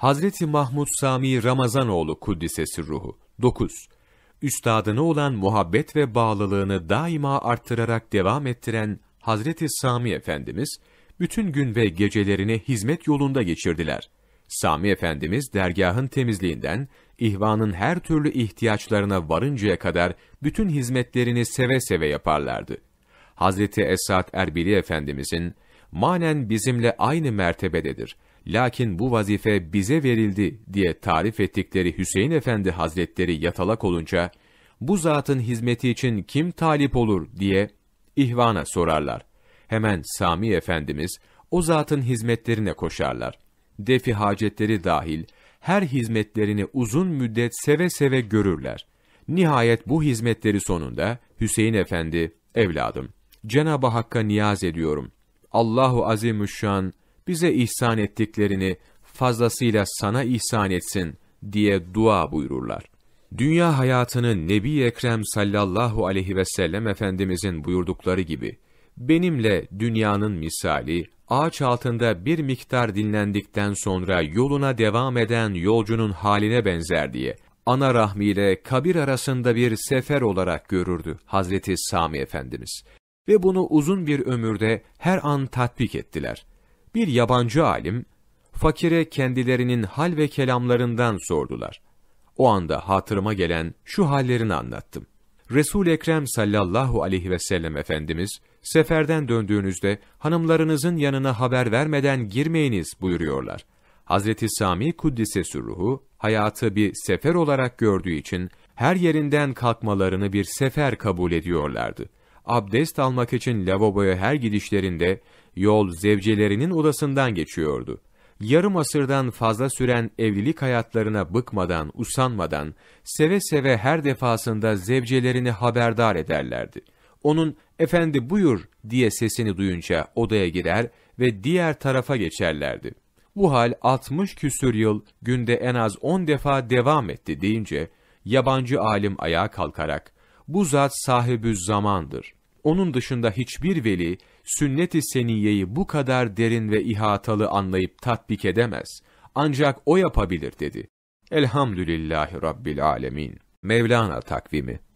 Hazreti Mahmud Sami Ramazanoğlu Kuddisesi Ruhu 9. Üstadına olan muhabbet ve bağlılığını daima arttırarak devam ettiren Hazreti Sami Efendimiz, bütün gün ve gecelerini hizmet yolunda geçirdiler. Sami Efendimiz dergahın temizliğinden, ihvanın her türlü ihtiyaçlarına varıncaya kadar bütün hizmetlerini seve seve yaparlardı. Hazreti Esat Erbili Efendimizin, manen bizimle aynı mertebededir.'' Lakin bu vazife bize verildi diye tarif ettikleri Hüseyin Efendi Hazretleri yatalak olunca, bu zatın hizmeti için kim talip olur diye ihvana sorarlar. Hemen Sami Efendimiz o zatın hizmetlerine koşarlar. Defi hacetleri dahil her hizmetlerini uzun müddet seve seve görürler. Nihayet bu hizmetleri sonunda Hüseyin Efendi, evladım, Cenab-ı Hakk'a niyaz ediyorum. Allahu Azimüşşan bize ihsan ettiklerini fazlasıyla sana ihsan etsin diye dua buyururlar. Dünya hayatını Nebi Ekrem sallallahu aleyhi ve sellem Efendimizin buyurdukları gibi, benimle dünyanın misali, ağaç altında bir miktar dinlendikten sonra yoluna devam eden yolcunun haline benzer diye, ana rahmiyle kabir arasında bir sefer olarak görürdü Hazreti Sami Efendimiz. Ve bunu uzun bir ömürde her an tatbik ettiler bir yabancı alim, fakire kendilerinin hal ve kelamlarından sordular. O anda hatırıma gelen şu hallerini anlattım. resul Ekrem sallallahu aleyhi ve sellem Efendimiz, seferden döndüğünüzde hanımlarınızın yanına haber vermeden girmeyiniz buyuruyorlar. Hazreti Sami Kuddise Sürruhu, hayatı bir sefer olarak gördüğü için her yerinden kalkmalarını bir sefer kabul ediyorlardı.'' abdest almak için lavaboya her gidişlerinde yol zevcelerinin odasından geçiyordu. Yarım asırdan fazla süren evlilik hayatlarına bıkmadan, usanmadan, seve seve her defasında zevcelerini haberdar ederlerdi. Onun efendi buyur diye sesini duyunca odaya girer ve diğer tarafa geçerlerdi. Bu hal 60 küsür yıl günde en az 10 defa devam etti deyince yabancı alim ayağa kalkarak bu zat sahibi zamandır. Onun dışında hiçbir veli sünnet-i seniyeyi bu kadar derin ve ihatalı anlayıp tatbik edemez. Ancak o yapabilir dedi. Elhamdülillahi Rabbil Alemin. Mevlana takvimi